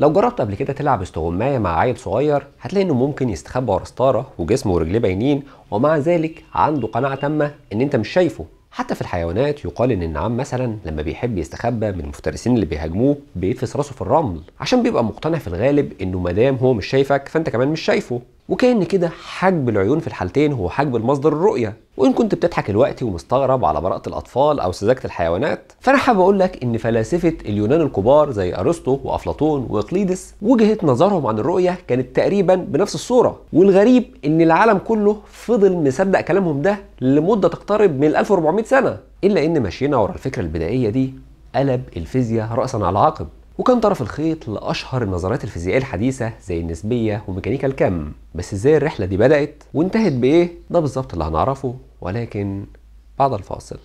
لو جربت قبل كده تلعب استغمايه مع عيل صغير هتلاقي انه ممكن يستخبى ورا ستاره وجسمه ورجليه باينين ومع ذلك عنده قناعه تامه ان انت مش شايفه حتى في الحيوانات يقال ان النعام مثلا لما بيحب يستخبى من المفترسين اللي بيهاجموه بيدفس راسه في الرمل عشان بيبقى مقتنع في الغالب انه مادام هو مش شايفك فانت كمان مش شايفه وكأن كده حجب العيون في الحالتين هو حجب المصدر الرؤية وإن كنت بتضحك الوقت ومستغرب على براءة الأطفال أو سذاجة الحيوانات فأنا حابب أقول لك إن فلاسفة اليونان الكبار زي أرسطو وأفلاطون وإقليدس وجهة نظرهم عن الرؤية كانت تقريبا بنفس الصورة والغريب إن العالم كله فضل مصدق كلامهم ده لمدة تقترب من 1400 سنة إلا إن مشينا ورا الفكرة البدائية دي قلب الفيزياء رأسا على عقب وكان طرف الخيط لأشهر النظريات الفيزيائية الحديثة زي النسبية وميكانيكا الكم بس ازاي الرحلة دي بدأت وانتهت بإيه ده بالظبط اللي هنعرفه ولكن بعد الفاصل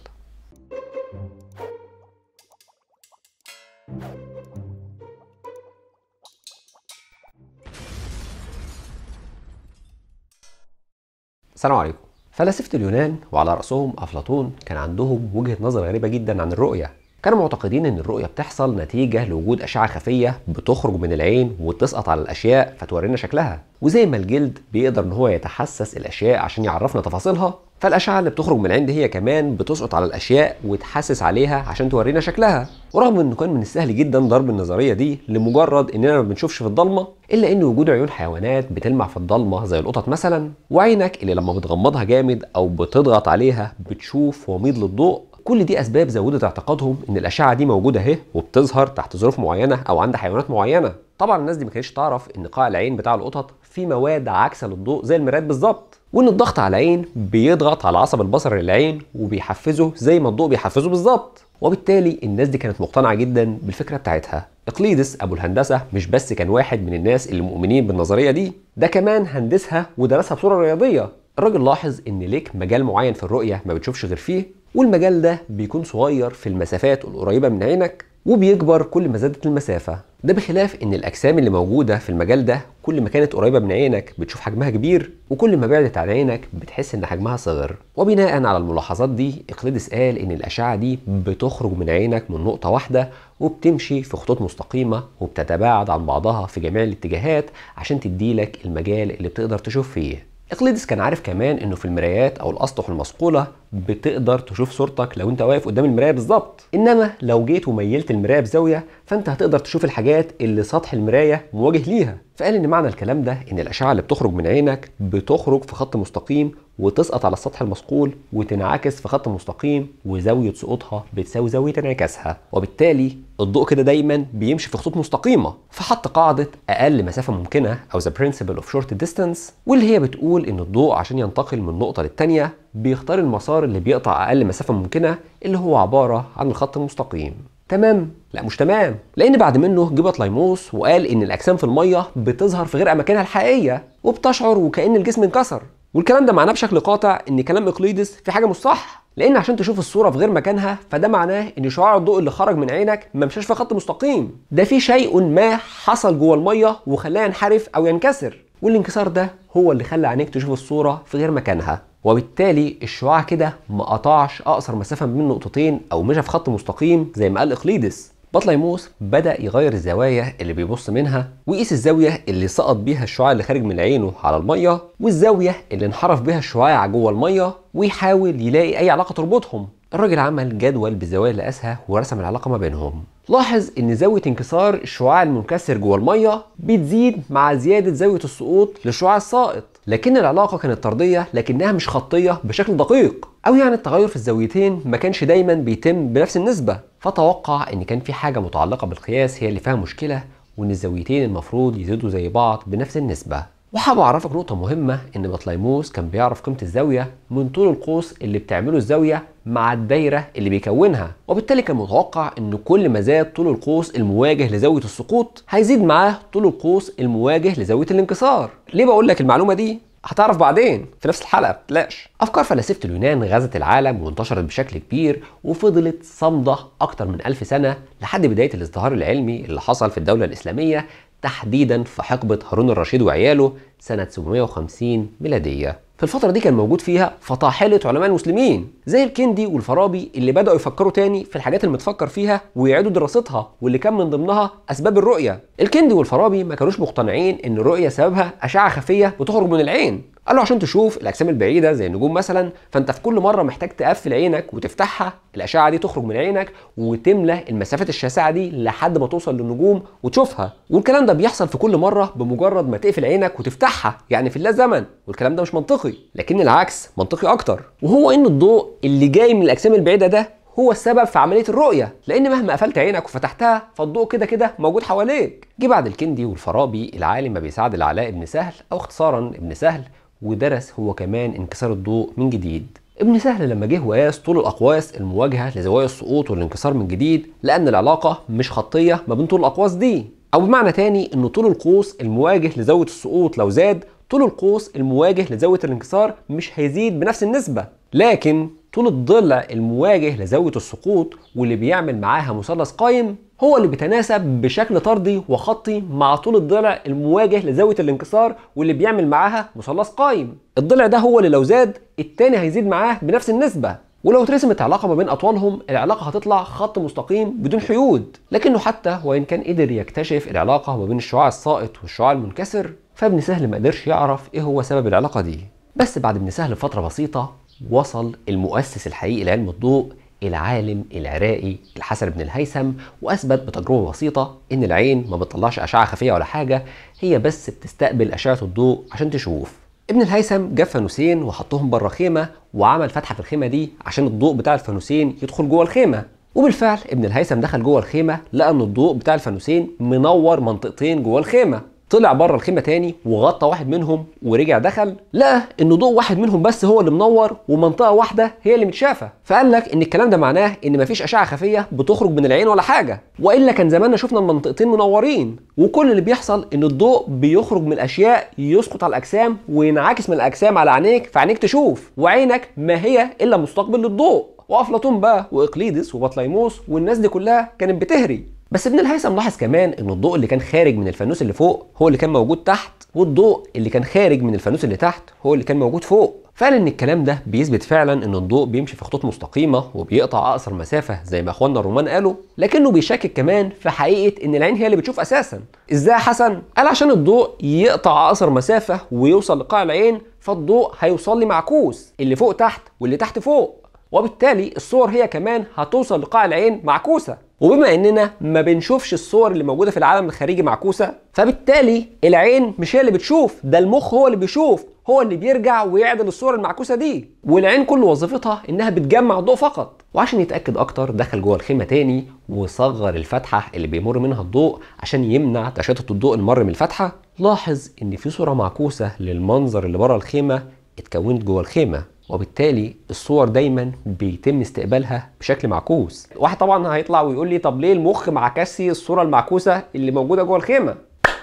السلام عليكم فلاسفة اليونان وعلى رأسهم أفلاطون كان عندهم وجهة نظر غريبة جدا عن الرؤية كانوا معتقدين ان الرؤيه بتحصل نتيجه لوجود اشعه خفيه بتخرج من العين وتسقط على الاشياء فتورينا شكلها وزي ما الجلد بيقدر ان هو يتحسس الاشياء عشان يعرفنا تفاصيلها فالاشعه اللي بتخرج من العين دي هي كمان بتسقط على الاشياء وتحسس عليها عشان تورينا شكلها ورغم انه كان من السهل جدا ضرب النظريه دي لمجرد اننا ما بنشوفش في الضلمه الا ان وجود عيون حيوانات بتلمع في الضلمه زي القطط مثلا وعينك اللي لما بتغمضها جامد او بتضغط عليها بتشوف وميض للضوء كل دي اسباب زودت اعتقادهم ان الاشعه دي موجوده اهي وبتظهر تحت ظروف معينه او عند حيوانات معينه طبعا الناس دي ما كانتش تعرف ان قاع العين بتاع القطط فيه مواد عكسه للضوء زي المرايات بالظبط وان الضغط على العين بيضغط على عصب البصر للعين وبيحفزه زي ما الضوء بيحفزه بالظبط وبالتالي الناس دي كانت مقتنعه جدا بالفكره بتاعتها اقليدس ابو الهندسه مش بس كان واحد من الناس اللي مؤمنين بالنظريه دي ده كمان هندسها ودرسها بصوره رياضيه الراجل لاحظ ان ليك مجال معين في الرؤيه ما بتشوفش غير فيه والمجال ده بيكون صغير في المسافات القريبة من عينك وبيكبر كل ما زادت المسافة ده بخلاف ان الاجسام اللي موجودة في المجال ده كل ما كانت قريبة من عينك بتشوف حجمها كبير وكل ما بعدت عن عينك بتحس ان حجمها صغر وبناء على الملاحظات دي اقليدس قال ان الاشعة دي بتخرج من عينك من نقطة واحدة وبتمشي في خطوط مستقيمة وبتتباعد عن بعضها في جميع الاتجاهات عشان تديلك المجال اللي بتقدر تشوف فيه اقليدس كان عارف كمان انه في المرايات او الاسطح المصقوله بتقدر تشوف صورتك لو انت واقف قدام المرايه بالظبط انما لو جيت وميلت المرايه بزاويه فانت هتقدر تشوف الحاجات اللي سطح المرايه مواجه ليها فقال ان معنى الكلام ده ان الاشعه اللي بتخرج من عينك بتخرج في خط مستقيم وتسقط على السطح المصقول وتنعكس في خط مستقيم وزاويه سقوطها بتساوي زاويه انعكاسها وبالتالي الضوء كده دايما بيمشي في خطوط مستقيمه فحط قاعده اقل مسافه ممكنه او the principle of short distance واللي هي بتقول ان الضوء عشان ينتقل من نقطه للتانيه بيختار المسار اللي بيقطع اقل مسافه ممكنه اللي هو عباره عن الخط المستقيم تمام لا مش تمام لان بعد منه جه بطليموس وقال ان الاجسام في الميه بتظهر في غير اماكنها الحقيقيه وبتشعر وكان الجسم انكسر والكلام ده معناه بشكل قاطع ان كلام اقليدس في حاجه مش صح لان عشان تشوف الصوره في غير مكانها فده معناه ان شعاع الضوء اللي خرج من عينك ما مشاش في خط مستقيم ده في شيء ما حصل جوه الميه وخلاه ينحرف او ينكسر والانكسار ده هو اللي خلى عينيك تشوف الصوره في غير مكانها وبالتالي الشعاع كده ما قطعش اقصر مسافه ما بين نقطتين او مشى في خط مستقيم زي ما قال اقليدس بطليموس بدأ يغير الزوايا اللي بيبص منها ويقيس الزاوية اللي سقط بيها الشعاع اللي خارج من عينه على المية والزاوية اللي انحرف بيها الشعاع جوه المية ويحاول يلاقي أي علاقة تربطهم الراجل عمل جدول بزوايا الأسها ورسم العلاقة ما بينهم لاحظ ان زاوية انكسار الشعاع المنكسر جوه المية بتزيد مع زيادة زاوية السقوط للشعاع السائط لكن العلاقة كانت طردية لكنها مش خطية بشكل دقيق أو يعني التغير في الزاويتين ما كانش دايما بيتم بنفس النسبة فتوقع ان كان في حاجة متعلقة بالقياس هي اللي فيها مشكلة وان الزاويتين المفروض يزيدوا زي بعض بنفس النسبة وحابب اعرفك نقطة مهمة ان بطليموس كان بيعرف قيمة الزاوية من طول القوس اللي بتعمله الزاوية مع الدايره اللي بيكونها وبالتالي كان متوقع ان كل ما زاد طول القوس المواجه لزاويه السقوط هيزيد معاه طول القوس المواجه لزاويه الانكسار ليه بقول لك المعلومه دي هتعرف بعدين في نفس الحلقه بتلاش افكار فلاسفه اليونان غزت العالم وانتشرت بشكل كبير وفضلت صامده اكتر من ألف سنه لحد بدايه الازدهار العلمي اللي حصل في الدوله الاسلاميه تحديدا في حقبه هارون الرشيد وعياله سنه 750 ميلاديه في الفترة دي كان موجود فيها فطاحلة علماء المسلمين زي الكندي والفارابي اللي بداوا يفكروا تاني في الحاجات اللي متفكر فيها ويعيدوا دراستها واللي كان من ضمنها اسباب الرؤيه الكندي والفارابي ما كانوش مقتنعين ان الرؤيه سببها اشعه خفيه بتخرج من العين قالوا عشان تشوف الاجسام البعيده زي النجوم مثلا فانت في كل مره محتاج تقفل عينك وتفتحها الاشعه دي تخرج من عينك وتملى المسافات الشاسعه دي لحد ما توصل للنجوم وتشوفها والكلام ده بيحصل في كل مره بمجرد ما تقفل عينك وتفتحها يعني في اللا زمن والكلام ده مش منطقي لكن العكس منطقي اكتر وهو ان الضوء اللي جاي من الاجسام البعيده ده هو السبب في عمليه الرؤيه لان مهما قفلت عينك وفتحتها فالضوء كده كده موجود حواليك جه بعد الكندي والفرابي العالم ما بيساعد العلاء ابن سهل او اختصارا ابن سهل ودرس هو كمان انكسار الضوء من جديد ابن سهل لما جه وقاس طول الاقواس المواجهه لزوايا السقوط والانكسار من جديد لان العلاقه مش خطيه ما بين طول الاقواس دي او بمعنى تاني ان طول القوس المواجه لزاويه السقوط لو زاد طول القوس المواجه لزاويه الانكسار مش هيزيد بنفس النسبه لكن طول الضلع المواجه لزاوية السقوط واللي بيعمل معاها مثلث قائم هو اللي بيتناسب بشكل طردي وخطي مع طول الضلع المواجه لزاوية الانكسار واللي بيعمل معاها مثلث قائم الضلع ده هو اللي لو زاد التاني هيزيد معاه بنفس النسبة ولو اترسمت علاقة ما بين أطوالهم العلاقة هتطلع خط مستقيم بدون حيود لكنه حتى وإن كان قدر يكتشف العلاقة ما بين الشعاع السائط والشعاع المنكسر فابن سهل ما قدرش يعرف إيه هو سبب العلاقة دي بس بعد ابن سهل فترة بسيطة وصل المؤسس الحقيقي لعلم الضوء العالم العراقي الحسن بن الهيثم واثبت بتجربه بسيطه ان العين ما بتطلعش اشعه خفيه ولا حاجه هي بس بتستقبل اشعه الضوء عشان تشوف ابن الهيثم جاب فانوسين وحطهم بره خيمه وعمل فتحه في الخيمه دي عشان الضوء بتاع الفانوسين يدخل جوه الخيمه وبالفعل ابن الهيثم دخل جوه الخيمه لقى ان الضوء بتاع الفانوسين منور منطقتين جوه الخيمه طلع بره الخيمه تاني وغطى واحد منهم ورجع دخل لقى ان ضوء واحد منهم بس هو اللي منور ومنطقه واحده هي اللي متشافه فقال لك ان الكلام ده معناه ان مفيش اشعه خفيه بتخرج من العين ولا حاجه والا كان زماننا شفنا المنطقتين منورين وكل اللي بيحصل ان الضوء بيخرج من الاشياء يسقط على الاجسام وينعكس من الاجسام على عينيك فعينيك تشوف وعينك ما هي الا مستقبل للضوء وافلاطون بقى واقليدس وبطليموس والناس دي كلها كانت بتهري بس ابن الهيثم لاحظ كمان ان الضوء اللي كان خارج من الفانوس اللي فوق هو اللي كان موجود تحت والضوء اللي كان خارج من الفانوس اللي تحت هو اللي كان موجود فوق فقال ان الكلام ده بيثبت فعلا ان الضوء بيمشي في خطوط مستقيمه وبيقطع اقصر مسافه زي ما اخواننا الرومان قالوا لكنه بيشكك كمان في حقيقه ان العين هي اللي بتشوف اساسا ازاي يا حسن قال عشان الضوء يقطع اقصر مسافه ويوصل لقاع العين فالضوء هيوصل لي معكوس اللي فوق تحت واللي تحت فوق وبالتالي الصور هي كمان هتوصل لقاع العين معكوسه وبما اننا ما بنشوفش الصور اللي موجوده في العالم الخارجي معكوسه فبالتالي العين مش هي اللي بتشوف ده المخ هو اللي بيشوف هو اللي بيرجع ويعدل الصور المعكوسه دي والعين كل وظيفتها انها بتجمع الضوء فقط وعشان يتاكد اكتر دخل جوه الخيمه تاني وصغر الفتحه اللي بيمر منها الضوء عشان يمنع تشتت الضوء المر من الفتحه لاحظ ان في صوره معكوسه للمنظر اللي بره الخيمه اتكونت جوه الخيمه وبالتالي الصور دايما بيتم استقبالها بشكل معكوس واحد طبعا هيطلع ويقول لي طب ليه المخ معكسي الصوره المعكوسه اللي موجوده جوه الخيمه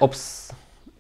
اوبس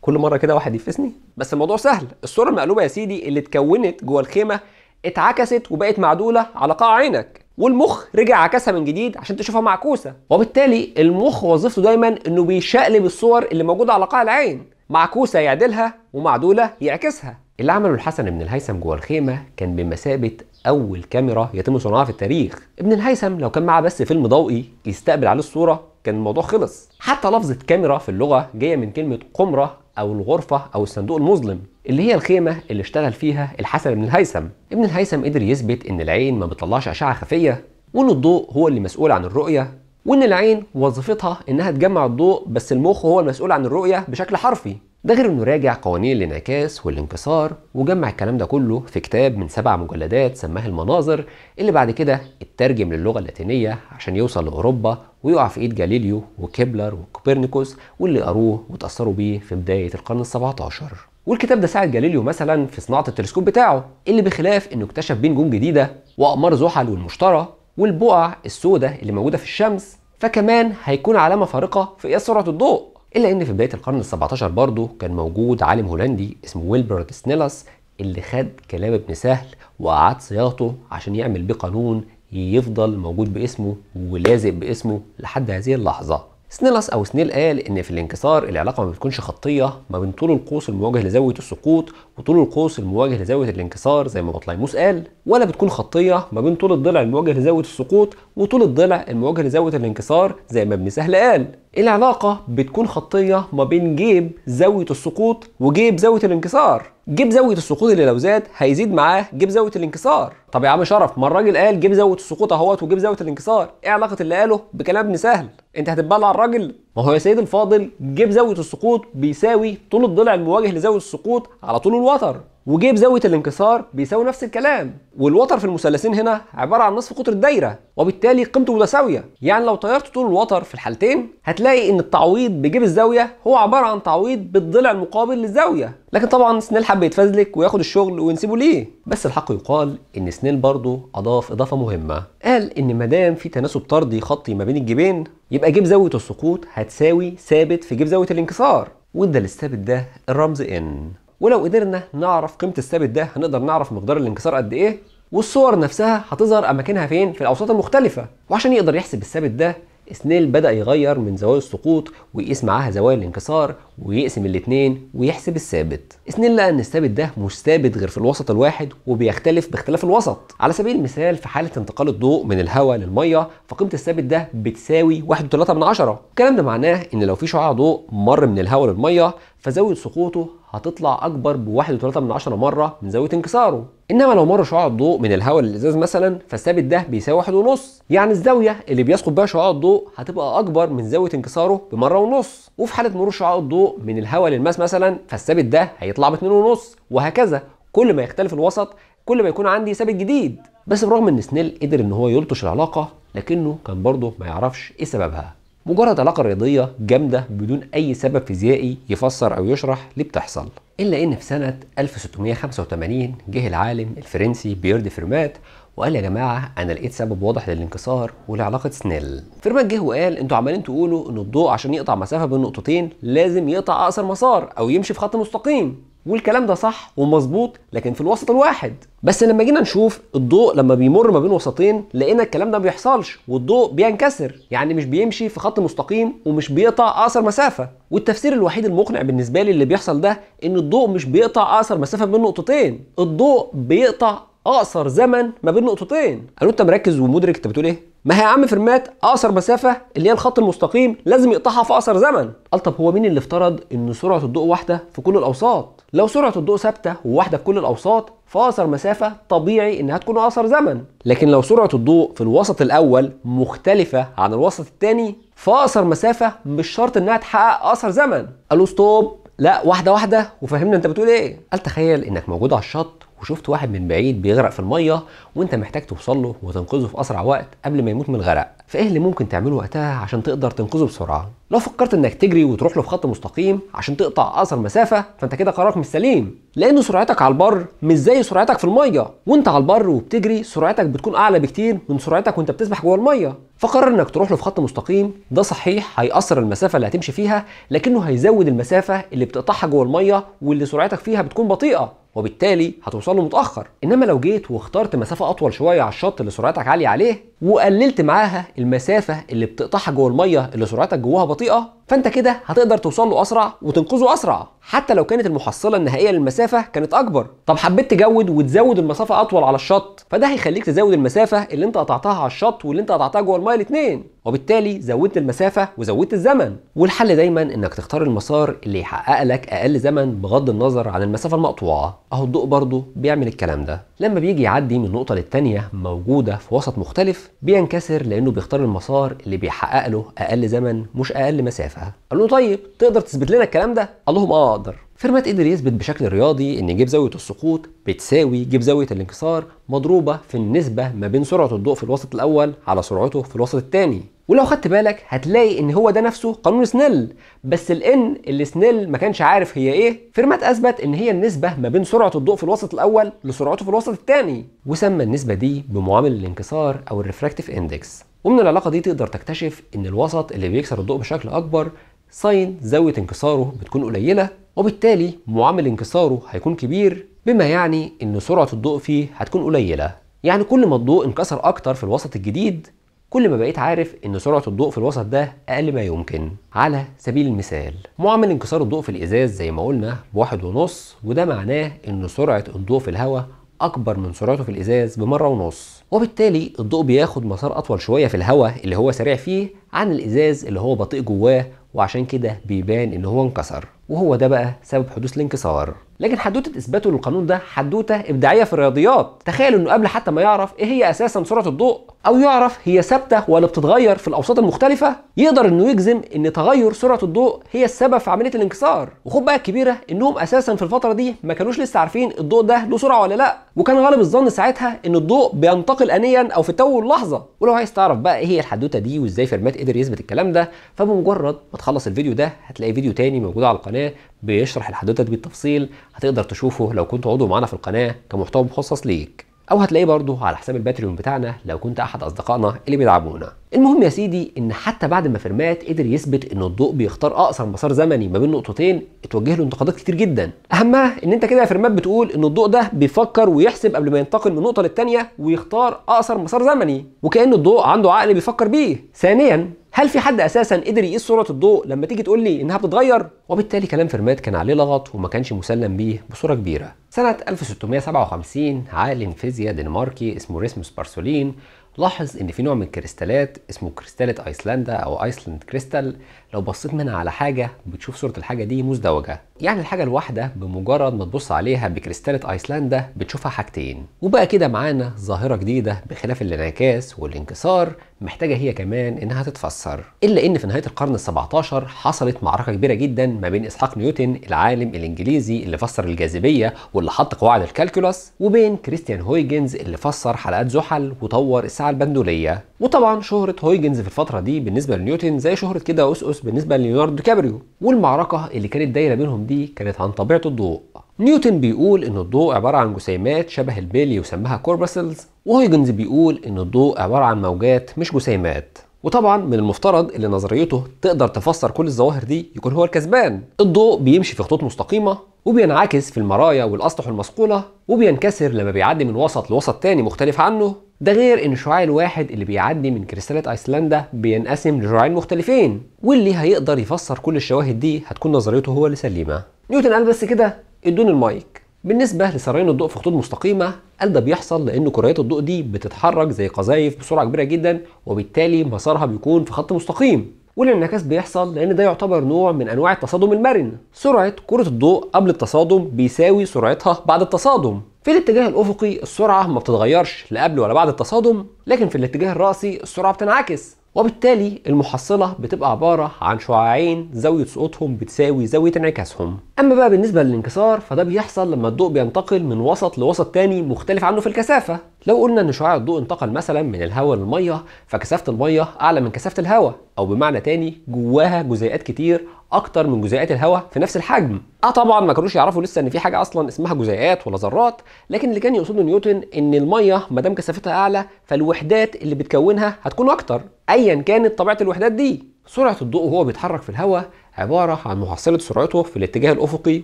كل مره كده واحد يفسني بس الموضوع سهل الصوره المقلوبه يا سيدي اللي اتكونت جوه الخيمه اتعكست وبقت معدوله على قاع عينك والمخ رجع عكسها من جديد عشان تشوفها معكوسه وبالتالي المخ وظيفته دايما انه بيشقلب الصور اللي موجوده على قاع العين معكوسه يعدلها ومعدوله يعكسها اللي عمله الحسن بن الهيثم جوه الخيمة كان بمثابة أول كاميرا يتم صنعها في التاريخ ابن الهيثم لو كان معاه بس فيلم ضوئي يستقبل عليه الصورة كان الموضوع خلص حتى لفظة كاميرا في اللغة جاية من كلمة قمرة أو الغرفة أو الصندوق المظلم اللي هي الخيمة اللي اشتغل فيها الحسن بن الهيثم ابن الهيثم قدر يثبت إن العين ما بتطلعش أشعة خفية وإن الضوء هو اللي مسؤول عن الرؤية وإن العين وظيفتها إنها تجمع الضوء بس المخ هو المسؤول عن الرؤية بشكل حرفي ده غير انه راجع قوانين الانعكاس والانكسار وجمع الكلام ده كله في كتاب من سبع مجلدات سماه المناظر اللي بعد كده اترجم للغه اللاتينيه عشان يوصل لاوروبا ويقع في ايد جاليليو وكيبلر وكوبرنيكوس واللي قروه وتاثروا بيه في بدايه القرن ال17 والكتاب ده ساعد جاليليو مثلا في صناعه التلسكوب بتاعه اللي بخلاف انه اكتشف بيه نجوم جديده واقمار زحل والمشتري والبقع السوداء اللي موجوده في الشمس فكمان هيكون علامه فارقه في قياس إيه؟ سرعه الضوء الا ان في بدايه القرن ال17 برضه كان موجود عالم هولندي اسمه ويلبرت سنيلس اللي خد كلام ابن سهل وأعاد صياغته عشان يعمل بيه قانون يفضل موجود باسمه ولازق باسمه لحد هذه اللحظه سنيلس او سنيل قال ان في الانكسار العلاقه ما بتكونش خطيه ما بين طول القوس المواجه لزاويه السقوط وطول القوس المواجه لزاويه الانكسار زي ما بطليموس قال ولا بتكون خطيه ما بين طول الضلع المواجه لزاويه السقوط وطول الضلع المواجه لزاويه الانكسار زي ما ابن سهل قال العلاقه بتكون خطيه ما بين جيب زاويه السقوط وجيب زاويه الانكسار جيب زاويه السقوط اللي لو زاد هيزيد معاه جيب زاويه الانكسار طب يا عم شرف ما الراجل قال جيب زاويه السقوط اهوت وجيب زاويه الانكسار ايه علاقه اللي قاله بكلام ابن سهل انت هتتبلع الراجل ما هو يا سيدي الفاضل جيب زاويه السقوط بيساوي طول الضلع المواجه لزاويه السقوط على طول الوتر وجيب زاويه الانكسار بيساوي نفس الكلام والوتر في المثلثين هنا عباره عن نصف قطر الدايره وبالتالي قيمته متساويه يعني لو طيرت طول الوتر في الحالتين هتلاقي ان التعويض بجيب الزاويه هو عباره عن تعويض بالضلع المقابل للزاويه لكن طبعا سنيل حب يتفزلك وياخد الشغل ونسيبه ليه بس الحق يقال ان سنيل برضه اضاف اضافه مهمه قال ان ما دام في تناسب طردي خطي ما بين الجبين يبقى جيب زاويه السقوط هتساوي ثابت في جيب زاويه الانكسار وادى للثابت ده الرمز ان ولو قدرنا نعرف قيمه الثابت ده هنقدر نعرف مقدار الانكسار قد ايه والصور نفسها هتظهر اماكنها فين في الاوساط المختلفه وعشان يقدر يحسب الثابت ده سنيل بدا يغير من زوايا السقوط ويقيس معاها زوايا الانكسار ويقسم الاثنين ويحسب الثابت سنيل لقى ان الثابت ده مش ثابت غير في الوسط الواحد وبيختلف باختلاف الوسط على سبيل المثال في حاله انتقال الضوء من الهواء للميه فقيمه الثابت ده بتساوي 1.3 الكلام ده معناه ان لو في شعاع ضوء مر من الهواء للميه فزاويه سقوطه هتطلع اكبر ب 1.3 مره من زاويه انكساره انما لو مر شعاع الضوء من الهواء للازاز مثلا فالثابت ده بيساوي 1.5 يعني الزاويه اللي بيسقط بها شعاع الضوء هتبقى اكبر من زاويه انكساره بمره ونص وفي حاله مرور شعاع الضوء من الهواء للماس مثلا فالثابت ده هيطلع ب 2.5 وهكذا كل ما يختلف الوسط كل ما يكون عندي ثابت جديد بس برغم ان سنيل قدر ان هو يلطش العلاقه لكنه كان برضه ما يعرفش ايه سببها مجرد علاقة رياضية جامدة بدون أي سبب فيزيائي يفسر أو يشرح ليه بتحصل إلا إن في سنة 1685 جه العالم الفرنسي بيير دي فيرمات وقال يا جماعة أنا لقيت سبب واضح للانكسار ولعلاقة سنيل فيرمات جه وقال أنتوا عمالين تقولوا إن الضوء عشان يقطع مسافة بين نقطتين لازم يقطع أقصر مسار أو يمشي في خط مستقيم والكلام ده صح ومظبوط لكن في الوسط الواحد بس لما جينا نشوف الضوء لما بيمر ما بين وسطين لقينا الكلام ده ما بيحصلش والضوء بينكسر يعني مش بيمشي في خط مستقيم ومش بيقطع اقصر مسافه والتفسير الوحيد المقنع بالنسبه لي اللي بيحصل ده ان الضوء مش بيقطع اقصر مسافه بين نقطتين الضوء بيقطع اقصر زمن ما بين نقطتين قالوا انت مركز ومدرك انت بتقول ايه ما هي يا عم فرمات اقصر مسافه اللي هي الخط المستقيم لازم يقطعها في اقصر زمن قال طب هو مين اللي افترض ان سرعه الضوء واحده في كل الاوساط لو سرعة الضوء ثابتة وواحدة في كل الأوساط فأقصر مسافة طبيعي إنها تكون أقصر زمن لكن لو سرعة الضوء في الوسط الأول مختلفة عن الوسط الثاني فأقصر مسافة مش شرط إنها تحقق أقصر زمن قالوا ستوب لا واحدة واحدة وفهمنا أنت بتقول إيه قال تخيل إنك موجود على الشط وشفت واحد من بعيد بيغرق في المية وأنت محتاج توصل له وتنقذه في أسرع وقت قبل ما يموت من الغرق فايه اللي ممكن تعمله وقتها عشان تقدر تنقذه بسرعه لو فكرت انك تجري وتروح له في خط مستقيم عشان تقطع اقصر مسافه فانت كده قرارك مش سليم لان سرعتك على البر مش زي سرعتك في الميه وانت على البر وبتجري سرعتك بتكون اعلى بكتير من سرعتك وانت بتسبح جوه الميه فقرر انك تروح له في خط مستقيم ده صحيح هيأثر المسافه اللي هتمشي فيها لكنه هيزود المسافه اللي بتقطعها جوه الميه واللي سرعتك فيها بتكون بطيئه وبالتالي هتوصل له متاخر انما لو جيت واخترت مسافه اطول شويه على الشط اللي سرعتك عاليه عليه وقللت معاها المسافه اللي بتقطعها جوه الميه اللي سرعتك جواها بطيئه فانت كده هتقدر توصل له اسرع وتنقذه اسرع حتى لو كانت المحصله النهائيه للمسافه كانت اكبر طب حبيت تجود وتزود المسافه اطول على الشط فده هيخليك تزود المسافه اللي انت قطعتها على الشط واللي انت قطعتها جوه المايل 2 وبالتالي زودت المسافه وزودت الزمن والحل دايما انك تختار المسار اللي يحقق لك اقل زمن بغض النظر عن المسافه المقطوعه اهو الضوء برضه بيعمل الكلام ده لما بيجي يعدي من نقطه للتانيه موجوده في وسط مختلف بينكسر لانه بيختار المسار اللي بيحقق له اقل زمن مش اقل مسافه حقها قال له طيب تقدر تثبت لنا الكلام ده قال لهم اه اقدر فيرمات قدر يثبت بشكل رياضي ان جيب زاويه السقوط بتساوي جيب زاويه الانكسار مضروبه في النسبه ما بين سرعه الضوء في الوسط الاول على سرعته في الوسط الثاني ولو خدت بالك هتلاقي ان هو ده نفسه قانون سنيل بس الان اللي سنيل ما كانش عارف هي ايه فيرمات اثبت ان هي النسبه ما بين سرعه الضوء في الوسط الاول لسرعته في الوسط الثاني وسمى النسبه دي بمعامل الانكسار او الريفراكتيف اندكس ومن العلاقه دي تقدر تكتشف ان الوسط اللي بيكسر الضوء بشكل اكبر ساين زاويه انكساره بتكون قليله وبالتالي معامل انكساره هيكون كبير بما يعني ان سرعه الضوء فيه هتكون قليله يعني كل ما الضوء انكسر اكتر في الوسط الجديد كل ما بقيت عارف ان سرعه الضوء في الوسط ده اقل ما يمكن على سبيل المثال معامل انكسار الضوء في الازاز زي ما قلنا بواحد ونص وده معناه ان سرعه الضوء في الهواء اكبر من سرعته في الازاز بمره ونص وبالتالي الضوء بياخد مسار اطول شويه في الهواء اللي هو سريع فيه عن الازاز اللي هو بطيء جواه وعشان كده بيبان ان هو انكسر وهو ده بقى سبب حدوث الانكسار لكن حدوته اثباته للقانون ده حدوته ابداعيه في الرياضيات تخيل انه قبل حتى ما يعرف ايه هي اساسا سرعه الضوء او يعرف هي ثابته ولا بتتغير في الاوساط المختلفه يقدر انه يجزم ان تغير سرعه الضوء هي السبب في عمليه الانكسار وخد بقى الكبيره انهم اساسا في الفتره دي ما كانوش لسه عارفين الضوء ده له سرعه ولا لا وكان غالب الظن ساعتها ان الضوء بينتقل انيا او في تو اللحظه ولو عايز تعرف بقى ايه هي الحدوته دي وازاي فيرمات قدر يثبت الكلام ده فبمجرد ما تخلص الفيديو ده هتلاقي فيديو تاني موجود على القناه بيشرح لحضرتك بالتفصيل هتقدر تشوفه لو كنت عضو معانا في القناه كمحتوى مخصص ليك او هتلاقيه برضه على حساب الباتريون بتاعنا لو كنت احد اصدقائنا اللي بيدعمونا المهم يا سيدي ان حتى بعد ما فيرمات قدر يثبت ان الضوء بيختار اقصر مسار زمني ما بين نقطتين اتوجه له انتقادات كتير جدا اهمها ان انت كده يا فيرمات بتقول ان الضوء ده بيفكر ويحسب قبل ما ينتقل من نقطه للتانيه ويختار اقصر مسار زمني وكان الضوء عنده عقل بيفكر بيه ثانيا هل في حد اساسا قدر يقيس سرعه الضوء لما تيجي تقول لي انها بتتغير وبالتالي كلام فيرمات كان عليه لغط وما كانش مسلم بيه بصوره كبيره سنه 1657 عالم فيزياء دنماركي اسمه ريسموس بارسولين لاحظ ان في نوع من الكريستالات اسمه كريستالة ايسلندا او ايسلاند كريستال لو بصيت منها على حاجه بتشوف صوره الحاجه دي مزدوجه يعني الحاجه الواحده بمجرد ما تبص عليها بكريستاله ايسلندا بتشوفها حاجتين وبقى كده معانا ظاهره جديده بخلاف الانعكاس والانكسار محتاجه هي كمان انها تتفسر الا ان في نهايه القرن ال17 حصلت معركه كبيره جدا ما بين اسحاق نيوتن العالم الانجليزي اللي فسر الجاذبيه واللي حط قواعد الكالكولاس وبين كريستيان هويجنز اللي فسر حلقات زحل وطور الساعه البندوليه وطبعا شهره هويجنز في الفتره دي بالنسبه لنيوتن زي شهره كده اسقس بالنسبه لليوناردو كابريو والمعركه اللي كانت دايره بينهم دي كانت عن طبيعه الضوء نيوتن بيقول ان الضوء عباره عن جسيمات شبه البيلي وسماها كوربسلز وهيجنز بيقول ان الضوء عباره عن موجات مش جسيمات وطبعا من المفترض اللي نظريته تقدر تفسر كل الظواهر دي يكون هو الكسبان الضوء بيمشي في خطوط مستقيمه وبينعكس في المرايا والاسطح المصقوله وبينكسر لما بيعدي من وسط لوسط تاني مختلف عنه ده غير ان شعاع الواحد اللي بيعدي من كريستالات ايسلندا بينقسم لشعاعين مختلفين واللي هيقدر يفسر كل الشواهد دي هتكون نظريته هو اللي سليمه نيوتن قال بس كده ادوني المايك بالنسبه لسرعين الضوء في خطوط مستقيمه قال ده بيحصل لان كريات الضوء دي بتتحرك زي قذايف بسرعه كبيره جدا وبالتالي مسارها بيكون في خط مستقيم والانعكاس بيحصل لان ده يعتبر نوع من انواع التصادم المرن سرعه كره الضوء قبل التصادم بيساوي سرعتها بعد التصادم في الاتجاه الافقي السرعه ما بتتغيرش لا قبل ولا بعد التصادم لكن في الاتجاه الراسي السرعه بتنعكس وبالتالي المحصلة بتبقى عبارة عن شعاعين زاوية سقوطهم بتساوي زاوية انعكاسهم أما بقى بالنسبة للانكسار فده بيحصل لما الضوء بينتقل من وسط لوسط تاني مختلف عنه في الكثافة لو قلنا ان شعاع الضوء انتقل مثلا من الهواء للميه فكثافه الميه اعلى من كثافه الهواء او بمعنى تاني جواها جزيئات كتير اكتر من جزيئات الهواء في نفس الحجم اه طبعا ما كانوش يعرفوا لسه ان في حاجه اصلا اسمها جزيئات ولا ذرات لكن اللي كان يقصده نيوتن ان الميه ما دام كثافتها اعلى فالوحدات اللي بتكونها هتكون اكتر ايا كانت طبيعه الوحدات دي سرعه الضوء وهو بيتحرك في الهواء عبارة عن محصلة سرعته في الاتجاه الأفقي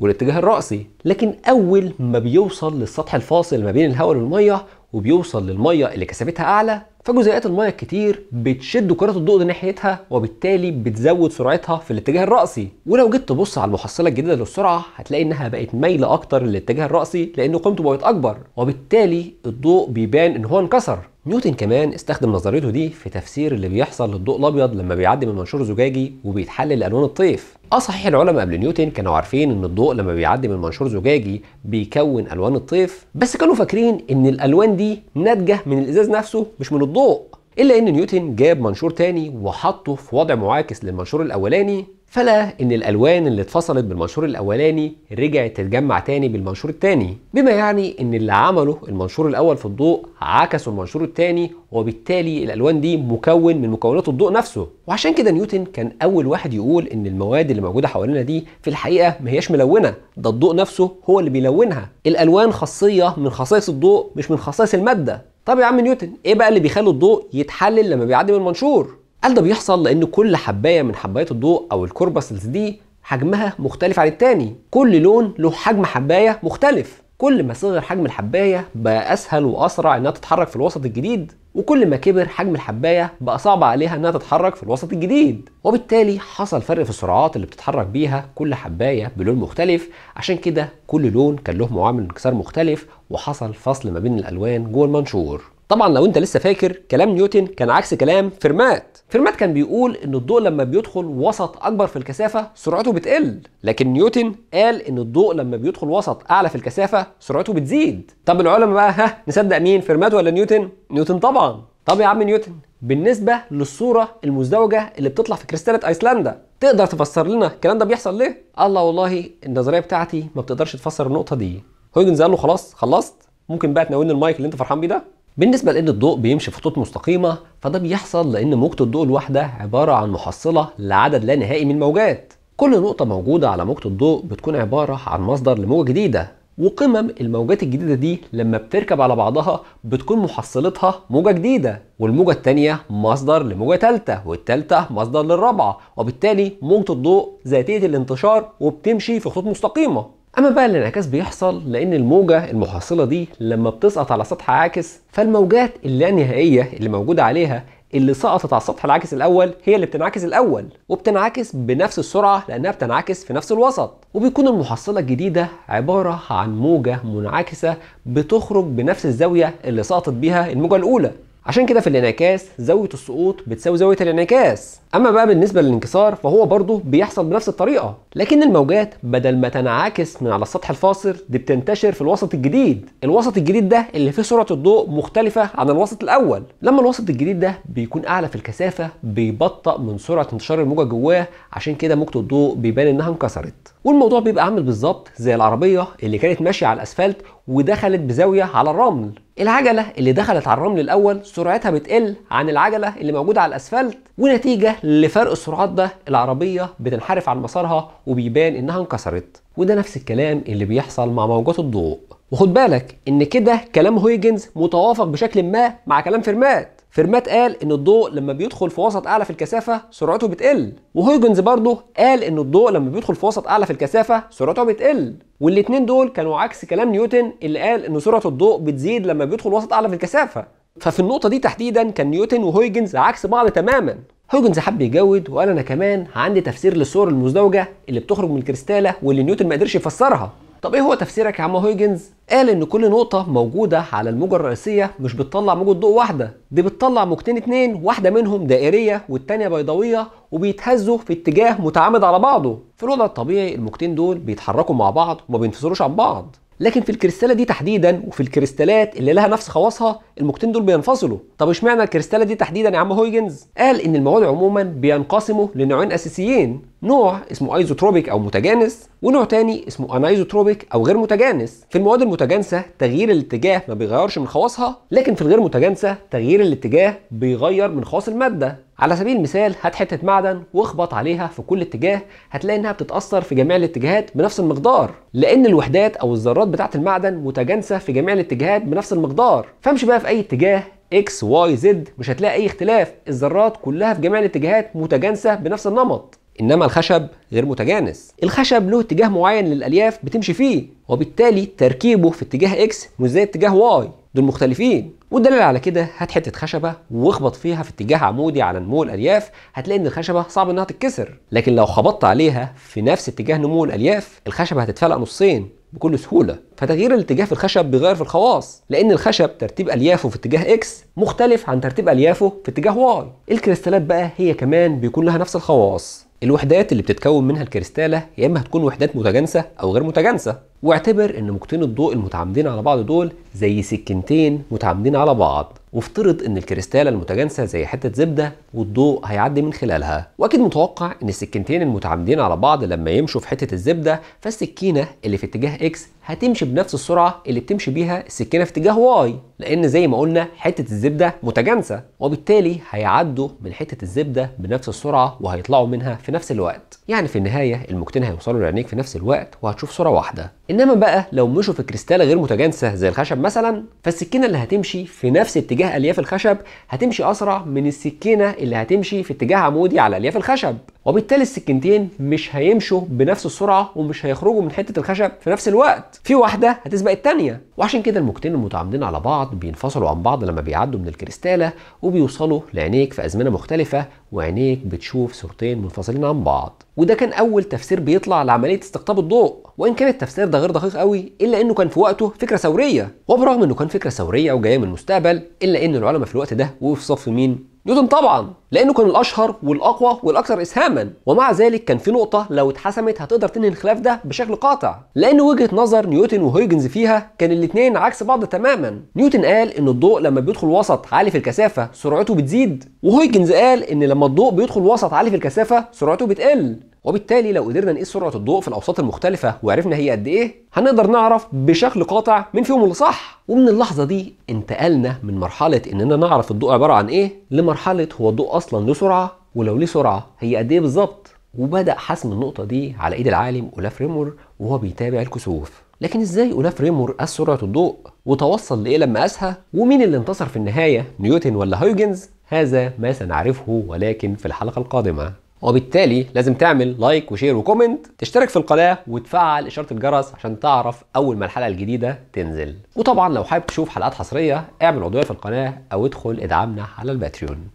والاتجاه الرأسي لكن أول ما بيوصل للسطح الفاصل ما بين الهواء والمية وبيوصل للميه اللي كثافتها اعلى فجزيئات الميه الكتير بتشد كرات الضوء دي ناحيتها وبالتالي بتزود سرعتها في الاتجاه الرأسي ولو جيت تبص على المحصله الجديده للسرعه هتلاقي انها بقت مايله اكتر للاتجاه الرأسي لان قيمته بقت اكبر وبالتالي الضوء بيبان ان هو انكسر نيوتن كمان استخدم نظريته دي في تفسير اللي بيحصل للضوء الابيض لما بيعدي من منشور زجاجي وبيتحلل الوان الطيف اه صحيح العلماء قبل نيوتن كانوا عارفين ان الضوء لما بيعدي من منشور زجاجي بيكون الوان الطيف بس كانوا فاكرين ان الالوان دي ناتجه من الازاز نفسه مش من الضوء الضوء الا ان نيوتن جاب منشور تاني وحطه في وضع معاكس للمنشور الاولاني فلا ان الالوان اللي اتفصلت بالمنشور الاولاني رجعت تتجمع تاني بالمنشور التاني بما يعني ان اللي عمله المنشور الاول في الضوء عكسه المنشور التاني وبالتالي الالوان دي مكون من مكونات الضوء نفسه وعشان كده نيوتن كان اول واحد يقول ان المواد اللي موجوده حوالينا دي في الحقيقه ما هياش ملونه ده الضوء نفسه هو اللي بيلونها الالوان خاصيه من خصائص الضوء مش من خصائص الماده طب يا عم نيوتن ايه بقى اللي بيخلي الضوء يتحلل لما بيعدي من المنشور قال ده بيحصل لان كل حبايه من حبايات الضوء او الكوربسلز دي حجمها مختلف عن التاني كل لون له حجم حبايه مختلف كل ما صغر حجم الحبايه بقى اسهل واسرع انها تتحرك في الوسط الجديد وكل ما كبر حجم الحبايه بقى صعب عليها انها تتحرك في الوسط الجديد وبالتالي حصل فرق في السرعات اللي بتتحرك بيها كل حبايه بلون مختلف عشان كده كل لون كان له معامل انكسار مختلف وحصل فصل ما بين الالوان جوه المنشور طبعا لو انت لسه فاكر كلام نيوتن كان عكس كلام فيرمات فيرمات كان بيقول ان الضوء لما بيدخل وسط اكبر في الكثافه سرعته بتقل لكن نيوتن قال ان الضوء لما بيدخل وسط اعلى في الكثافه سرعته بتزيد طب العلماء بقى ها نصدق مين فيرمات ولا نيوتن نيوتن طبعا طب يا عم نيوتن بالنسبه للصوره المزدوجه اللي بتطلع في كريستاله ايسلندا تقدر تفسر لنا الكلام ده بيحصل ليه الله والله النظريه بتاعتي ما بتقدرش تفسر النقطه دي هوجنز قال له خلاص خلصت ممكن بقى تناولني المايك اللي انت فرحان بيه ده بالنسبة لأن الضوء بيمشي في خطوط مستقيمة فده بيحصل لأن موجة الضوء الواحدة عبارة عن محصلة لعدد لا نهائي من الموجات كل نقطة موجودة على موجة الضوء بتكون عبارة عن مصدر لموجة جديدة وقمم الموجات الجديدة دي لما بتركب على بعضها بتكون محصلتها موجة جديدة والموجة التانية مصدر لموجة تالتة والتالتة مصدر للرابعة وبالتالي موجة الضوء ذاتية الانتشار وبتمشي في خطوط مستقيمة اما بقى الانعكاس بيحصل لان الموجه المحصله دي لما بتسقط على سطح عاكس فالموجات اللانهائيه اللي موجوده عليها اللي سقطت على السطح العاكس الاول هي اللي بتنعكس الاول وبتنعكس بنفس السرعه لانها بتنعكس في نفس الوسط وبيكون المحصله الجديده عباره عن موجه منعكسه بتخرج بنفس الزاويه اللي سقطت بيها الموجه الاولى عشان كده في الانعكاس زاويه السقوط بتساوي زاويه الانعكاس اما بقى بالنسبه للانكسار فهو برضه بيحصل بنفس الطريقه لكن الموجات بدل ما تنعكس من على السطح الفاصل دي بتنتشر في الوسط الجديد الوسط الجديد ده اللي فيه سرعه الضوء مختلفه عن الوسط الاول لما الوسط الجديد ده بيكون اعلى في الكثافه بيبطأ من سرعه انتشار الموجه جواه عشان كده موجه الضوء بيبان انها انكسرت والموضوع بيبقى عامل بالظبط زي العربية اللي كانت ماشية على الأسفلت ودخلت بزاوية على الرمل العجلة اللي دخلت على الرمل الأول سرعتها بتقل عن العجلة اللي موجودة على الأسفلت ونتيجة لفرق السرعات ده العربية بتنحرف عن مسارها وبيبان إنها انكسرت وده نفس الكلام اللي بيحصل مع موجات الضوء وخد بالك إن كده كلام هويجنز متوافق بشكل ما مع كلام فيرمات فيرمات قال ان الضوء لما بيدخل في وسط اعلى في الكثافه سرعته بتقل وهوجنز برضه قال ان الضوء لما بيدخل في وسط اعلى في الكثافه سرعته بتقل والاثنين دول كانوا عكس كلام نيوتن اللي قال ان سرعه الضوء بتزيد لما بيدخل وسط اعلى في الكثافه ففي النقطه دي تحديدا كان نيوتن وهوجنز عكس بعض تماما هوجنز حب يجود وقال انا كمان عندي تفسير للصور المزدوجه اللي بتخرج من الكريستاله واللي نيوتن ما قدرش يفسرها طب ايه هو تفسيرك يا عم هويجنز؟ قال ان كل نقطة موجودة على الموجة الرئيسية مش بتطلع موجة ضوء واحدة، دي بتطلع موجتين اتنين واحدة منهم دائرية والتانية بيضاوية وبيتهزوا في اتجاه متعامد على بعضه، في الوضع الطبيعي الموجتين دول بيتحركوا مع بعض وما بينفصلوش عن بعض، لكن في الكريستالة دي تحديدا وفي الكريستالات اللي لها نفس خواصها الموجتين دول بينفصلوا طب اشمعنى الكريستالة دي تحديدا يا عم هويجنز قال ان المواد عموما بينقسموا لنوعين اساسيين نوع اسمه ايزوتروبيك او متجانس ونوع تاني اسمه انايزوتروبيك او غير متجانس في المواد المتجانسه تغيير الاتجاه ما بيغيرش من خواصها لكن في الغير متجانسه تغيير الاتجاه بيغير من خواص الماده على سبيل المثال هات حته معدن واخبط عليها في كل اتجاه هتلاقي انها بتتاثر في جميع الاتجاهات بنفس المقدار لان الوحدات او الذرات بتاعه المعدن متجانسه في جميع الاتجاهات بنفس المقدار فامشي بقى في اي اتجاه اكس واي زد مش هتلاقي اي اختلاف الذرات كلها في جميع الاتجاهات متجانسه بنفس النمط انما الخشب غير متجانس الخشب له اتجاه معين للالياف بتمشي فيه وبالتالي تركيبه في اتجاه اكس مش زي اتجاه واي دول مختلفين والدليل على كده هات حته خشبه واخبط فيها في اتجاه عمودي على نمو الالياف هتلاقي ان الخشبه صعب انها تتكسر لكن لو خبطت عليها في نفس اتجاه نمو الالياف الخشبه هتتفلق نصين بكل سهوله فتغيير الاتجاه في الخشب بيغير في الخواص لان الخشب ترتيب اليافه في اتجاه اكس مختلف عن ترتيب اليافه في اتجاه واي الكريستالات بقى هي كمان بيكون لها نفس الخواص الوحدات اللي بتتكون منها الكريستاله يا اما هتكون وحدات متجانسه او غير متجانسه واعتبر ان موجتين الضوء المتعامدين على بعض دول زي سكينتين متعامدين على بعض وافترض ان الكريستاله المتجانسه زي حته زبده والضوء هيعدي من خلالها واكيد متوقع ان السكينتين المتعامدين على بعض لما يمشوا في حته الزبده فالسكينه اللي في اتجاه اكس هتمشي بنفس السرعه اللي بتمشي بيها السكينه في اتجاه واي لان زي ما قلنا حته الزبده متجانسه وبالتالي هيعدوا من حته الزبده بنفس السرعه وهيطلعوا منها في نفس الوقت يعني في النهايه المكتين هيوصلوا لعينيك في نفس الوقت وهتشوف صوره واحده انما بقى لو مشوا في كريستاله غير متجانسه زي الخشب مثلا فالسكينه اللي هتمشي في نفس اتجاه الياف الخشب هتمشي اسرع من السكينه اللي هتمشي في اتجاه عمودي على الياف الخشب وبالتالي السكنتين مش هيمشوا بنفس السرعه ومش هيخرجوا من حته الخشب في نفس الوقت في واحده هتسبق الثانيه وعشان كده الموجتين المتعامدين على بعض بينفصلوا عن بعض لما بيعدوا من الكريستاله وبيوصلوا لعينيك في ازمنه مختلفه وعينيك بتشوف صورتين منفصلين عن بعض وده كان اول تفسير بيطلع لعمليه استقطاب الضوء وان كان التفسير ده غير دقيق قوي الا انه كان في وقته فكره ثوريه وبرغم انه كان فكره ثوريه وجايه من المستقبل الا ان العلماء في الوقت ده وفي صف مين نيوتن طبعا لانه كان الاشهر والاقوى والاكثر اسهاما ومع ذلك كان في نقطه لو اتحسمت هتقدر تنهي الخلاف ده بشكل قاطع لان وجهه نظر نيوتن وهيجنز فيها كان الاثنين عكس بعض تماما نيوتن قال ان الضوء لما بيدخل وسط عالي في الكثافه سرعته بتزيد وهيجنز قال ان لما الضوء بيدخل وسط عالي في الكثافه سرعته بتقل وبالتالي لو قدرنا نقيس سرعه الضوء في الاوساط المختلفه وعرفنا هي قد ايه هنقدر نعرف بشكل قاطع مين فيهم اللي صح ومن اللحظه دي انتقلنا من مرحله اننا نعرف الضوء عباره عن ايه لمرحله هو الضوء اصلا له سرعه ولو ليه سرعه هي قد ايه بالظبط وبدا حسم النقطه دي على ايد العالم اولاف ريمور وهو بيتابع الكسوف لكن ازاي اولاف ريمور قاس سرعه الضوء وتوصل لايه لما قاسها ومين اللي انتصر في النهايه نيوتن ولا هايجنز هذا ما سنعرفه ولكن في الحلقه القادمه وبالتالي لازم تعمل لايك وشير وكومنت تشترك في القناه وتفعل اشاره الجرس عشان تعرف اول ما الحلقه الجديده تنزل وطبعا لو حابب تشوف حلقات حصريه اعمل عضويه في القناه او ادخل ادعمنا على الباتريون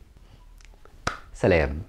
سلام